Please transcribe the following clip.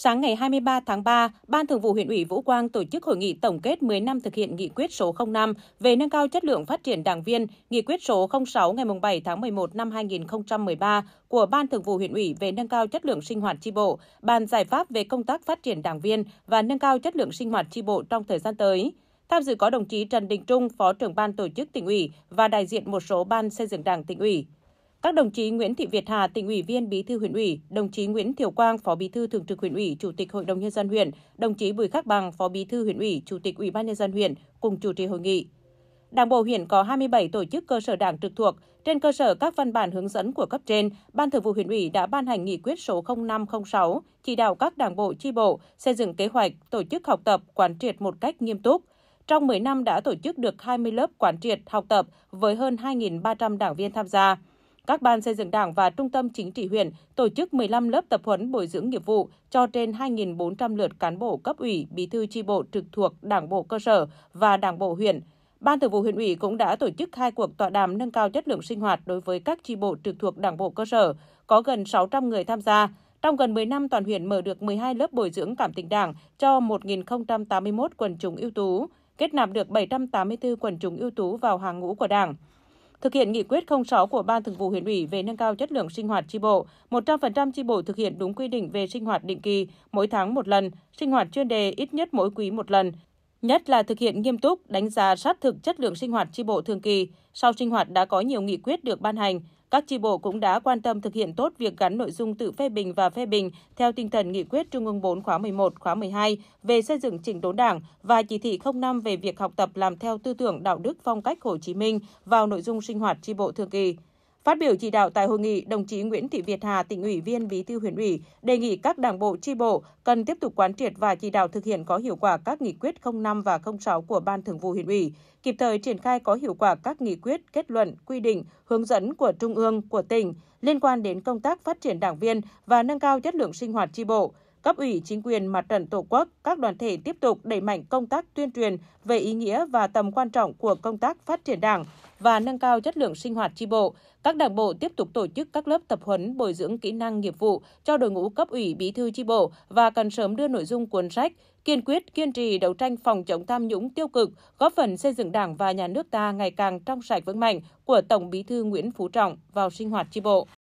Sáng ngày 23 tháng 3, Ban Thường vụ huyện ủy Vũ Quang tổ chức hội nghị tổng kết 10 năm thực hiện nghị quyết số 05 về nâng cao chất lượng phát triển đảng viên, nghị quyết số 06 ngày 7 tháng 11 năm 2013 của Ban Thường vụ huyện ủy về nâng cao chất lượng sinh hoạt chi bộ, bàn giải pháp về công tác phát triển đảng viên và nâng cao chất lượng sinh hoạt chi bộ trong thời gian tới. Tham dự có đồng chí Trần Đình Trung, Phó trưởng ban tổ chức tỉnh ủy và đại diện một số ban xây dựng đảng tỉnh ủy. Các đồng chí Nguyễn Thị Việt Hà, tỉnh ủy viên Bí thư huyện ủy, đồng chí Nguyễn Thiều Quang, Phó Bí thư Thường trực huyện ủy, Chủ tịch Hội đồng nhân dân huyện, đồng chí Bùi Khắc Bằng, Phó Bí thư huyện ủy, Chủ tịch Ủy ban nhân dân huyện cùng chủ trì hội nghị. Đảng bộ huyện có 27 tổ chức cơ sở đảng trực thuộc. Trên cơ sở các văn bản hướng dẫn của cấp trên, Ban Thường vụ huyện ủy đã ban hành nghị quyết số 0506 chỉ đạo các đảng bộ chi bộ xây dựng kế hoạch, tổ chức học tập, quán triệt một cách nghiêm túc. Trong 10 năm đã tổ chức được 20 lớp quán triệt học tập với hơn 2.300 đảng viên tham gia các ban xây dựng đảng và trung tâm chính trị huyện tổ chức 15 lớp tập huấn bồi dưỡng nghiệp vụ cho trên 2.400 lượt cán bộ cấp ủy, bí thư tri bộ trực thuộc đảng bộ cơ sở và đảng bộ huyện. Ban thường vụ huyện ủy cũng đã tổ chức hai cuộc tọa đàm nâng cao chất lượng sinh hoạt đối với các tri bộ trực thuộc đảng bộ cơ sở, có gần 600 người tham gia. Trong gần 10 năm, toàn huyện mở được 12 lớp bồi dưỡng cảm tình đảng cho 1.081 quần chúng ưu tú, kết nạp được 784 quần chúng ưu tú vào hàng ngũ của đảng. Thực hiện nghị quyết 06 của Ban Thường vụ huyện ủy về nâng cao chất lượng sinh hoạt chi bộ, 100% chi bộ thực hiện đúng quy định về sinh hoạt định kỳ mỗi tháng một lần, sinh hoạt chuyên đề ít nhất mỗi quý một lần, nhất là thực hiện nghiêm túc đánh giá sát thực chất lượng sinh hoạt tri bộ thường kỳ. Sau sinh hoạt đã có nhiều nghị quyết được ban hành, các tri bộ cũng đã quan tâm thực hiện tốt việc gắn nội dung tự phê bình và phê bình theo tinh thần nghị quyết Trung ương 4 khóa 11, khóa 12 về xây dựng chỉnh đốn Đảng và chỉ thị 05 về việc học tập làm theo tư tưởng đạo đức phong cách Hồ Chí Minh vào nội dung sinh hoạt tri bộ thường kỳ. Phát biểu chỉ đạo tại hội nghị, đồng chí Nguyễn Thị Việt Hà, tỉnh ủy viên Bí thư huyện ủy, đề nghị các đảng bộ tri bộ cần tiếp tục quán triệt và chỉ đạo thực hiện có hiệu quả các nghị quyết 05 và 06 của Ban Thường vụ huyện ủy, kịp thời triển khai có hiệu quả các nghị quyết, kết luận, quy định, hướng dẫn của Trung ương, của tỉnh liên quan đến công tác phát triển đảng viên và nâng cao chất lượng sinh hoạt tri bộ cấp ủy chính quyền mặt trận Tổ quốc, các đoàn thể tiếp tục đẩy mạnh công tác tuyên truyền về ý nghĩa và tầm quan trọng của công tác phát triển Đảng và nâng cao chất lượng sinh hoạt tri bộ. Các đảng bộ tiếp tục tổ chức các lớp tập huấn bồi dưỡng kỹ năng nghiệp vụ cho đội ngũ cấp ủy bí thư tri bộ và cần sớm đưa nội dung cuốn sách kiên quyết kiên trì đấu tranh phòng chống tham nhũng tiêu cực, góp phần xây dựng Đảng và nhà nước ta ngày càng trong sạch vững mạnh của Tổng Bí thư Nguyễn Phú Trọng vào sinh hoạt tri bộ.